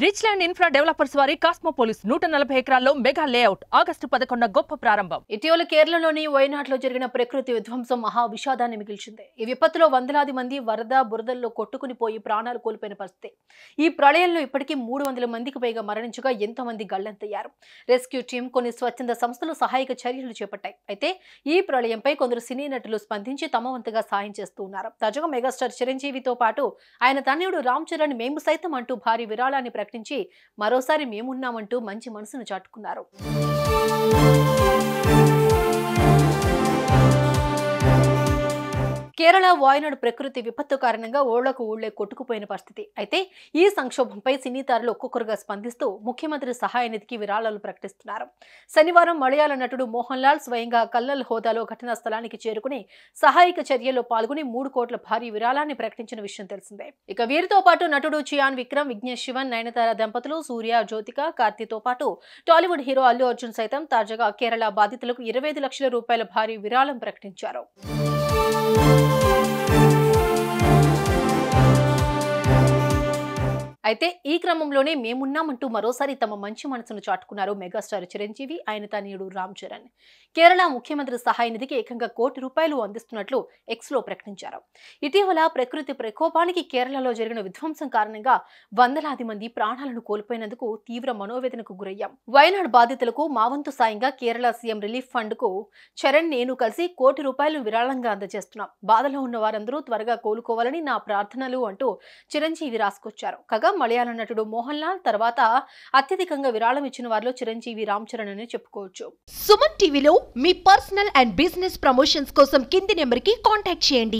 rich land infra developers వారి కాస్మోపోలిస్ నూట నలభై ఎకరాల్లో మెగా లేఅవుట్ ఆగస్టు పదకొండు గొప్ప ప్రారంభం ఇటీవల కేరళలోని వయనాడ్లో జరిగిన ప్రకృతి విధ్వంసం మహా విషాదాన్ని మిగిల్చింది ఈ విపత్తులో వందలాది మంది వరద బురదల్లో కొట్టుకుని పోయి ప్రాణాలు కోల్పోయిన పరిస్థితి ఈ ప్రళయంలో ఇప్పటికీ మూడు వందల మందికి పైగా మరణించగా ఎంతో మంది గళ్లంతయ్యారు రెస్క్యూ టీం కొన్ని స్వచ్ఛంద సంస్థలు సహాయక చర్యలు చేపట్టాయి అయితే ఈ ప్రళయంపై కొందరు సినీ నటులు స్పందించి తమ వంతుగా సాయం చేస్తూ ఉన్నారు తాజాగా మెగాస్టార్ చిరంజీవితో పాటు ఆయన తనయుడు రామ్ చరణ్ మేము సైతం అంటూ భారీ విరాళాన్ని విజయోత్సవాన్ని ప్రకటించి మరోసారి మేమున్నామంటూ మంచి మనసును చాటుకున్నారు కేరళ వాయునాడు ప్రకృతి విపత్తు కారణంగా ఓళ్లకు ఊళ్లే కొట్టుకుపోయిన పరిస్థితి అయితే ఈ సంక్షోభంపై సినీతారులు ఒక్కొక్కరుగా స్పందిస్తూ ముఖ్యమంత్రి సహాయ నిధికి విరాళాలు ప్రకటిస్తున్నారు శనివారం మలయాళ నటుడు మోహన్ లాల్ స్వయంగా కల్లల్ హోదాలో ఘటనా స్థలానికి చేరుకుని సహాయక చర్యల్లో పాల్గొని మూడు కోట్ల భారీ విరాళాన్ని ప్రకటించిన విషయం తెలిసిందే ఇక వీరితో పాటు నటుడు చియాన్ విక్రమ్ విఘ్నేష్ శివన్ నయనతార దంపతులు సూర్య జ్యోతిక కార్తీతో పాటు టాలీవుడ్ హీరో అల్లు అర్జున్ సైతం తాజాగా కేరళ బాధితులకు ఇరవై లక్షల రూపాయల భారీ విరాళం ప్రకటించారు Música అయితే ఈ క్రమంలోనే మేమున్నామంటూ మరోసారి తమ మంచి మనసును చాటుకున్నారు మెగాస్టార్ చిరంజీవి ఆయన తనయుడు రామ్ చరణ్ కేరళ ముఖ్యమంత్రి సహాయ నిధికి ఏకంగా కోటి రూపాయలు అందిస్తున్నట్లు ఎక్స్లో ప్రకటించారు ఇటీవల ప్రకృతి ప్రకోపానికి కేరళలో జరిగిన విధ్వంసం కారణంగా వందలాది మంది ప్రాణాలను కోల్పోయినందుకు తీవ్ర మనోవేదనకు గురయ్యాం వయనాడు బాధితులకు మావంతు సాయంగా కేరళ సీఎం రిలీఫ్ ఫండ్ కు చరణ్ నేను కలిసి కోటి రూపాయలు విరాళంగా అందజేస్తున్నాం బాధలో ఉన్న వారందరూ త్వరగా కోలుకోవాలని నా ప్రార్థనలు అంటూ చిరంజీవి రాసుకొచ్చారు కాగా మలయాళ నటుడు మోహన్ లాల్ తర్వాత అత్యధికంగా విరాళం ఇచ్చిన వారిలో చిరంజీవి రామ్ చరణ్ అని చెప్పుకోవచ్చు సుమన్ టీవీలో మీ పర్సనల్ అండ్ బిజినెస్ ప్రమోషన్స్ కోసం కింది నెంబర్ కి కాంటాక్ట్ చేయండి